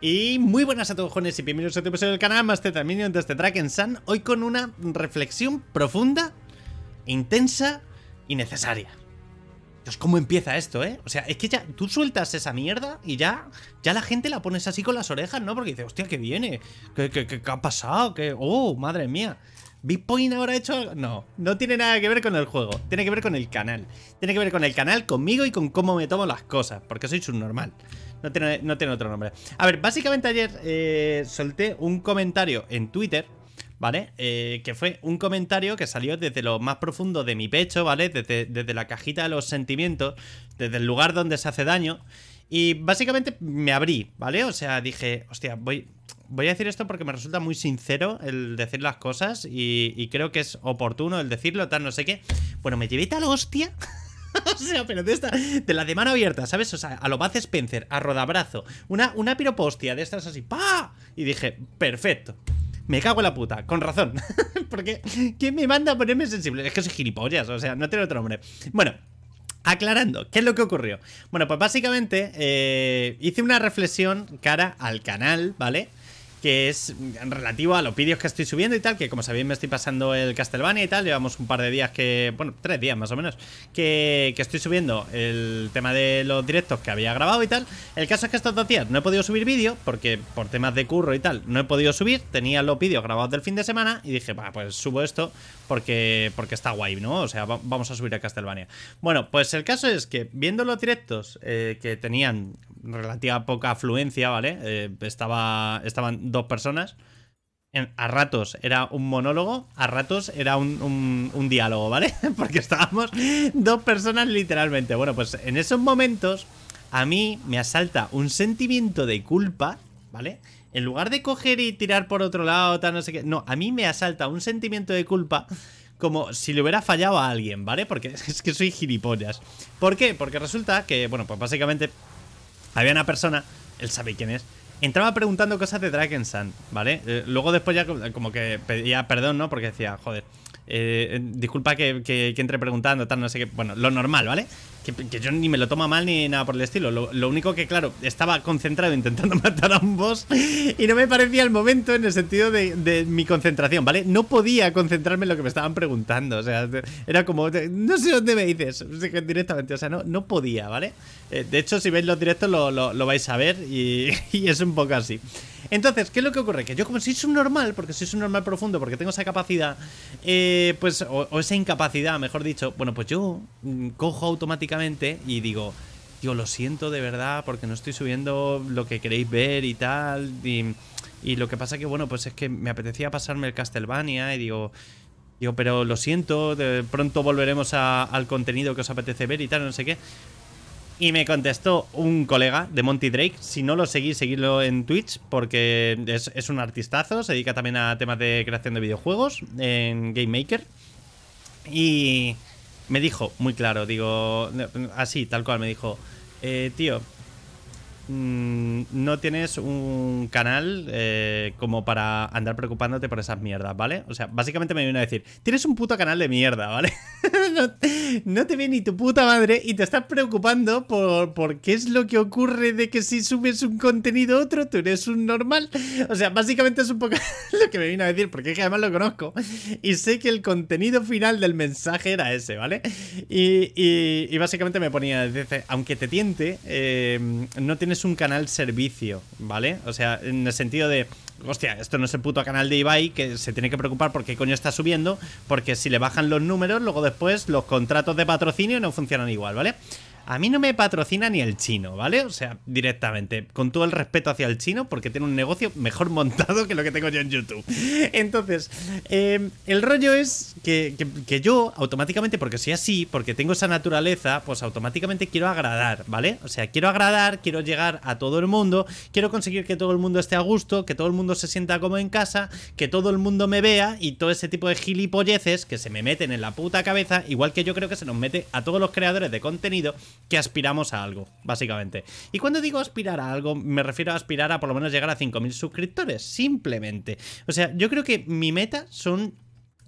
Y muy buenas a todos jóvenes y bienvenidos a otro este episodio del canal Master Terminio de este Track Sun Hoy con una reflexión profunda, intensa y necesaria Dios, ¿cómo empieza esto, eh? O sea, es que ya tú sueltas esa mierda y ya, ya la gente la pones así con las orejas, ¿no? Porque dice, hostia, ¿qué viene? ¿Qué, qué, qué, qué ha pasado? ¿Qué? ¡Oh, madre mía! Bitcoin ahora ha hecho No, no tiene nada que ver con el juego, tiene que ver con el canal. Tiene que ver con el canal, conmigo y con cómo me tomo las cosas, porque soy subnormal. No tiene, no tiene otro nombre. A ver, básicamente ayer eh, solté un comentario en Twitter, ¿vale? Eh, que fue un comentario que salió desde lo más profundo de mi pecho, ¿vale? Desde, desde la cajita de los sentimientos, desde el lugar donde se hace daño. Y básicamente me abrí, ¿vale? O sea, dije, hostia, voy, voy a decir esto porque me resulta muy sincero el decir las cosas y, creo que es oportuno el decirlo, tal, no sé qué. Bueno, me llevé tal hostia. o sea, pero de esta, de la de mano abierta, ¿sabes? O sea, a lo más Spencer, a rodabrazo, una, una piropostia de estas así, ¡pa! Y dije, perfecto. Me cago en la puta, con razón. porque, ¿quién me manda a ponerme sensible? Es que soy gilipollas, o sea, no tiene otro nombre. Bueno, aclarando, ¿qué es lo que ocurrió? Bueno, pues básicamente eh, hice una reflexión cara al canal, ¿vale? que es relativo a los vídeos que estoy subiendo y tal, que como sabéis me estoy pasando el Castlevania y tal, llevamos un par de días que, bueno, tres días más o menos, que, que estoy subiendo el tema de los directos que había grabado y tal. El caso es que estos dos días no he podido subir vídeo, porque por temas de curro y tal no he podido subir, tenía los vídeos grabados del fin de semana y dije, va, pues subo esto porque, porque está guay, ¿no? O sea, vamos a subir a Castlevania. Bueno, pues el caso es que viendo los directos eh, que tenían relativa poca afluencia, ¿vale? Eh, estaba, estaban dos personas. a ratos era un monólogo, a ratos era un, un diálogo, ¿vale? Porque estábamos dos personas literalmente. Bueno, pues en esos momentos a mí me asalta un sentimiento de culpa, ¿vale? En lugar de coger y tirar por otro lado, tal, no sé qué. No, a mí me asalta un sentimiento de culpa como si le hubiera fallado a alguien, ¿vale? Porque es que soy gilipollas. ¿Por qué? Porque resulta que, bueno, pues básicamente había una persona, él sabe quién es, entraba preguntando cosas de Dragon Sand, ¿vale? Eh, luego después ya como que pedía perdón, ¿no? Porque decía, joder, eh, eh, disculpa que, entre preguntando, tal, no sé qué, bueno, lo normal, ¿vale? Que, yo ni me lo toma mal ni nada por el estilo. Lo, único que, claro, estaba concentrado intentando matar a un boss y no me parecía el momento en el sentido de, mi concentración, ¿vale? No podía concentrarme en lo que me estaban preguntando, o sea, era como, no sé dónde me dices, directamente, o sea, no, no podía, ¿vale? Eh, de hecho, si veis los directos lo, vais a ver y, es un poco así. Entonces, ¿qué es lo que ocurre? Que yo como si es un normal, porque soy un normal profundo, porque tengo esa capacidad, eh, eh, pues, o, esa incapacidad, mejor dicho, bueno, pues yo mm, cojo automáticamente y digo, yo lo siento de verdad porque no estoy subiendo lo que queréis ver y tal. Y, lo que pasa que, bueno, pues es que me apetecía pasarme el Castlevania y digo, digo pero lo siento, de pronto volveremos al contenido que os apetece ver y tal, no sé qué. Y me contestó un colega de Monty Drake. Si no lo seguís, seguidlo en Twitch porque es, es, un artistazo. Se dedica también a temas de creación de videojuegos en Game Maker. Y me dijo, muy claro, digo, así, tal cual, me dijo, eh, tío, Mm, no tienes un canal eh, como para andar preocupándote por esas mierdas, ¿vale? O sea, básicamente me vino a decir, tienes un puto canal de mierda, ¿vale? no, te ve ni tu puta madre y te estás preocupando por, qué es lo que ocurre de que si subes un contenido otro, tú eres un normal. O sea, básicamente es un poco lo que me vino a decir, porque es que además lo conozco y sé que el contenido final del mensaje era ese, ¿vale? Y, básicamente me ponía, aunque te tiente, eh, no tienes es un canal servicio, ¿vale? O sea, en el sentido de, hostia, esto no es el puto canal de Ibai que se tiene que preocupar por qué coño está subiendo, porque si le bajan los números, luego después los contratos de patrocinio no funcionan igual, ¿vale? A mí no me patrocina ni el chino, ¿vale? O sea, directamente, con todo el respeto hacia el chino, porque tiene un negocio mejor montado que lo que tengo yo en YouTube. Entonces, em, el rollo es que, que yo automáticamente, porque soy así, porque tengo esa naturaleza, pues automáticamente quiero agradar, ¿vale? O sea, quiero agradar, quiero llegar a todo el mundo, quiero conseguir que todo el mundo esté a gusto, que todo el mundo se sienta como en casa, que todo el mundo me vea y todo ese tipo de gilipolleces que se me meten en la puta cabeza, igual que yo creo que se nos mete a todos los creadores de contenido que aspiramos a algo, básicamente. Y cuando digo aspirar a algo, me refiero a aspirar a por lo menos llegar a 5.000 suscriptores, simplemente. O sea, yo creo que mi meta son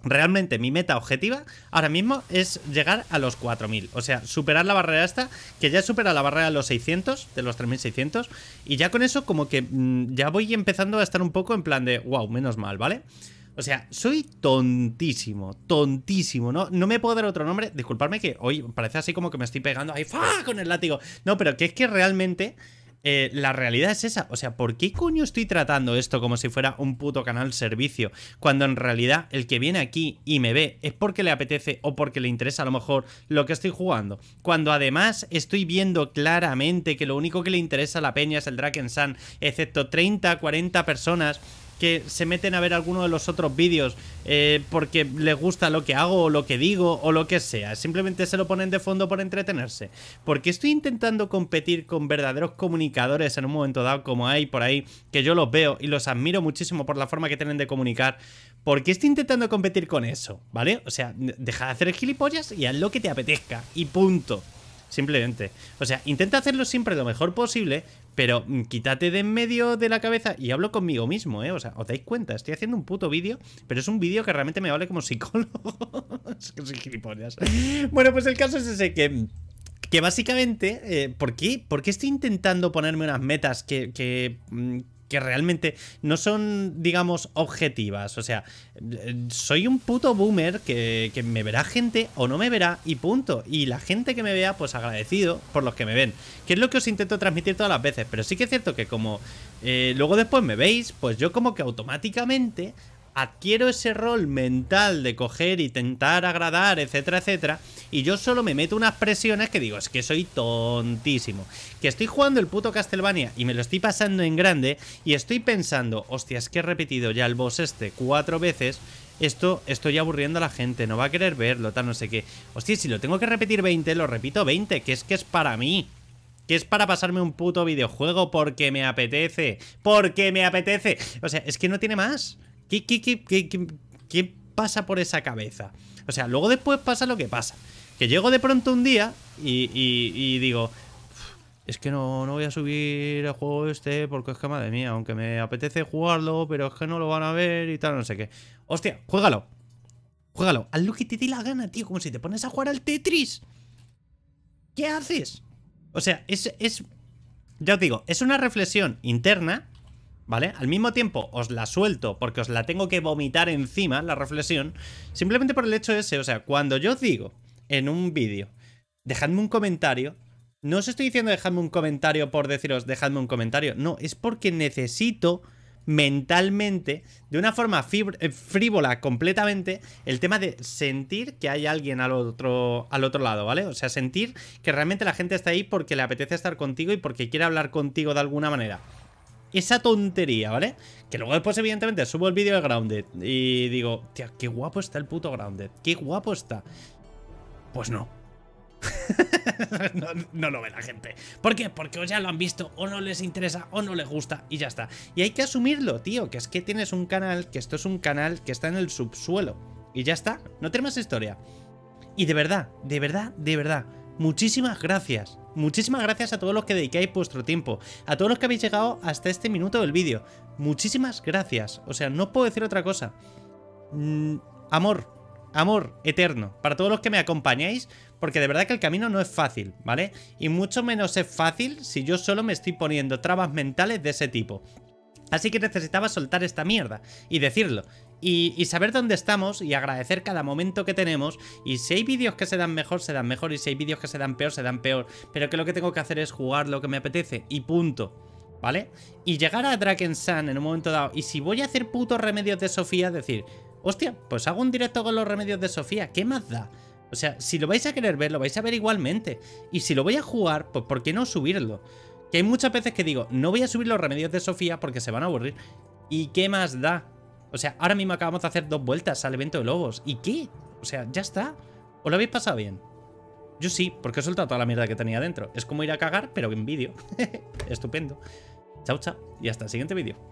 realmente mi meta objetiva ahora mismo es llegar a los 4000. O sea, superar la barrera esta, que ya supera la barrera de los 600, de los 3600. Y ya con eso, como que mm, ya voy empezando a estar un poco en plan de, wow, menos mal, ¿vale? vale o sea, soy tontísimo, tontísimo, ¿no? No me puedo dar otro nombre. Disculpadme que hoy parece así como que me estoy pegando ahí ¡fa! con el látigo. No, pero que es que realmente eh, la realidad es esa. O sea, ¿por qué coño estoy tratando esto como si fuera un puto canal servicio? Cuando en realidad el que viene aquí y me ve es porque le apetece o porque le interesa a lo mejor lo que estoy jugando. Cuando además estoy viendo claramente que lo único que le interesa a la peña es el Draken Sun, excepto 30, 40 personas que se meten a ver alguno de los otros vídeos eh, porque les gusta lo que hago o lo que digo o lo que sea. Simplemente se lo ponen de fondo por entretenerse. Porque estoy intentando competir con verdaderos comunicadores en un momento dado como hay por ahí, que yo los veo y los admiro muchísimo por la forma que tienen de comunicar. Porque estoy intentando competir con eso? ¿Vale? O sea, deja de hacer gilipollas y haz lo que te apetezca. Y punto. Simplemente. O sea, intenta hacerlo siempre lo mejor posible, pero mm, quítate de en medio de la cabeza y hablo conmigo mismo, ¿eh? O sea, ¿os dais cuenta? Estoy haciendo un puto vídeo, pero es un vídeo que realmente me vale como psicólogo. es que soy gilipollas. Bueno, pues el caso es ese que... Que básicamente, eh, ¿por qué? ¿Por qué estoy intentando ponerme unas metas que, que mm, que realmente no son, digamos, objetivas. O sea, soy un puto boomer que, me verá gente o no me verá y punto. Y la gente que me vea, pues agradecido por los que me ven. Que es lo que os intento transmitir todas las veces. Pero sí que es cierto que como eh, luego después me veis, pues yo como que automáticamente adquiero ese rol mental de coger, y tentar agradar, etcétera, etcétera, y yo solo me meto unas presiones que digo, es que soy tontísimo, que estoy jugando el puto Castlevania y me lo estoy pasando en grande y estoy pensando, hostia, es que he repetido ya el boss este cuatro veces, esto estoy aburriendo a la gente, no va a querer verlo, tal, no sé qué. Hostia, si lo tengo que repetir 20, lo repito 20, que es que es para mí que es para pasarme un puto videojuego porque me apetece, porque me apetece. O sea, es que no tiene más. ¿Qué, pasa por esa cabeza? O sea, luego después pasa lo que pasa. Que llego de pronto un día y, digo, es que no, no, voy a subir el juego este porque es que madre mía, aunque me apetece jugarlo, pero es que no lo van a ver y tal, no sé qué. Hostia, juégalo. Juégalo. Haz lo que te dé la gana, tío, como si te pones a jugar al Tetris. ¿Qué haces? O sea, es, es ya os digo, es una reflexión interna ¿vale? Al mismo tiempo os la suelto porque os la tengo que vomitar encima, la reflexión, simplemente por el hecho ese, o sea, cuando yo os digo en un vídeo, dejadme un comentario, no os estoy diciendo dejadme un comentario por deciros dejadme un comentario, no, es porque necesito mentalmente, de una forma eh, frívola completamente, el tema de sentir que hay alguien al otro, al otro lado, ¿vale? O sea, sentir que realmente la gente está ahí porque le apetece estar contigo y porque quiere hablar contigo de alguna manera esa tontería, ¿vale? Que luego después, evidentemente, subo el vídeo de Grounded y digo, tío, qué guapo está el puto Grounded, qué guapo está. Pues no. no, lo ve la gente. ¿Por qué? Porque o ya lo han visto, o no les interesa, o no les gusta, y ya está. Y hay que asumirlo, tío, que es que tienes un canal, que esto es un canal que está en el subsuelo. Y ya está, no tenemos historia. Y de verdad, de verdad, de verdad, muchísimas gracias Muchísimas gracias a todos los que dedicáis vuestro tiempo, a todos los que habéis llegado hasta este minuto del vídeo. Muchísimas gracias. O sea, no puedo decir otra cosa. Mm, amor, amor eterno para todos los que me acompañáis, porque de verdad que el camino no es fácil, ¿vale? Y mucho menos es fácil si yo solo me estoy poniendo trabas mentales de ese tipo. Así que necesitaba soltar esta mierda y decirlo y, saber dónde estamos y agradecer cada momento que tenemos. Y si hay vídeos que se dan mejor, se dan mejor. Y si hay vídeos que se dan peor, se dan peor. Pero que lo que tengo que hacer es jugar lo que me apetece y punto. ¿Vale? Y llegar a Draken Sun en un momento dado. Y si voy a hacer putos remedios de Sofía, decir, hostia, pues hago un directo con los remedios de Sofía. ¿Qué más da? O sea, si lo vais a querer ver, lo vais a ver igualmente. Y si lo voy a jugar, pues ¿por qué no subirlo? Que hay muchas veces que digo, no voy a subir los remedios de Sofía porque se van a aburrir. ¿Y qué más da? O sea, ahora mismo acabamos de hacer dos vueltas al evento de lobos. ¿Y qué? O sea, ya está. ¿Os lo habéis pasado bien? Yo sí, porque he soltado toda la mierda que tenía dentro. Es como ir a cagar, pero en vídeo. Estupendo. Chao, chao. Y hasta el siguiente vídeo.